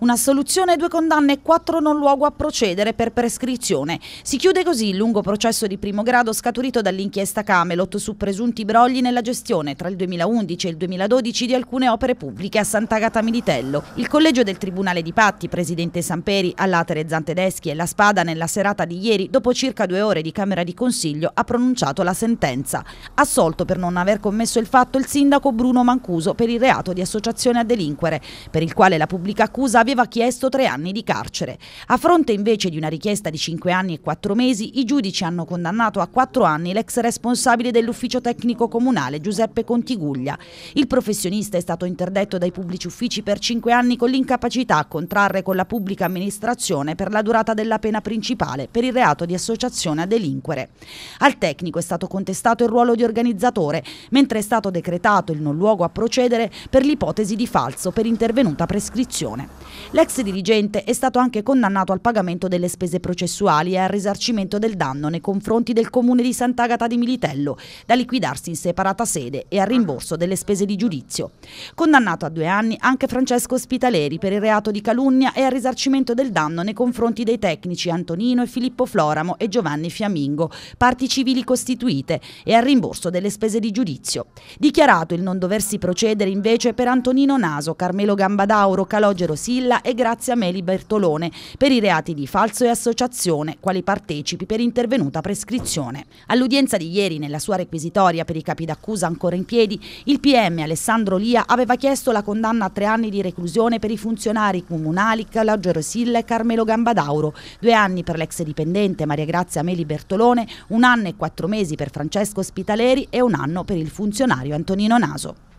Una Un'assoluzione, due condanne e quattro non luogo a procedere per prescrizione. Si chiude così il lungo processo di primo grado scaturito dall'inchiesta Camelot su presunti brogli nella gestione tra il 2011 e il 2012 di alcune opere pubbliche a Sant'Agata Militello. Il collegio del Tribunale di Patti, Presidente Samperi, all'Atere Zantedeschi e la Spada nella serata di ieri, dopo circa due ore di Camera di Consiglio, ha pronunciato la sentenza. Assolto per non aver commesso il fatto il sindaco Bruno Mancuso per il reato di associazione a delinquere, per il quale la pubblica accusa aveva aveva chiesto tre anni di carcere. A fronte invece di una richiesta di cinque anni e quattro mesi, i giudici hanno condannato a quattro anni l'ex responsabile dell'ufficio tecnico comunale Giuseppe Contiguglia. Il professionista è stato interdetto dai pubblici uffici per cinque anni con l'incapacità a contrarre con la pubblica amministrazione per la durata della pena principale per il reato di associazione a delinquere. Al tecnico è stato contestato il ruolo di organizzatore, mentre è stato decretato il non luogo a procedere per l'ipotesi di falso per intervenuta prescrizione. L'ex dirigente è stato anche condannato al pagamento delle spese processuali e al risarcimento del danno nei confronti del comune di Sant'Agata di Militello, da liquidarsi in separata sede e al rimborso delle spese di giudizio. Condannato a due anni anche Francesco Spitaleri per il reato di calunnia e al risarcimento del danno nei confronti dei tecnici Antonino e Filippo Floramo e Giovanni Fiammingo, parti civili costituite e al rimborso delle spese di giudizio. Dichiarato il non doversi procedere invece per Antonino Naso, Carmelo Gambadauro, Calogero Silla Villa e Grazia Meli Bertolone per i reati di falso e associazione, quali partecipi per intervenuta prescrizione. All'udienza di ieri, nella sua requisitoria per i capi d'accusa ancora in piedi, il PM Alessandro Lia aveva chiesto la condanna a tre anni di reclusione per i funzionari comunali Calogero Rosilla e Carmelo Gambadauro, due anni per l'ex dipendente Maria Grazia Meli Bertolone, un anno e quattro mesi per Francesco Spitaleri e un anno per il funzionario Antonino Naso.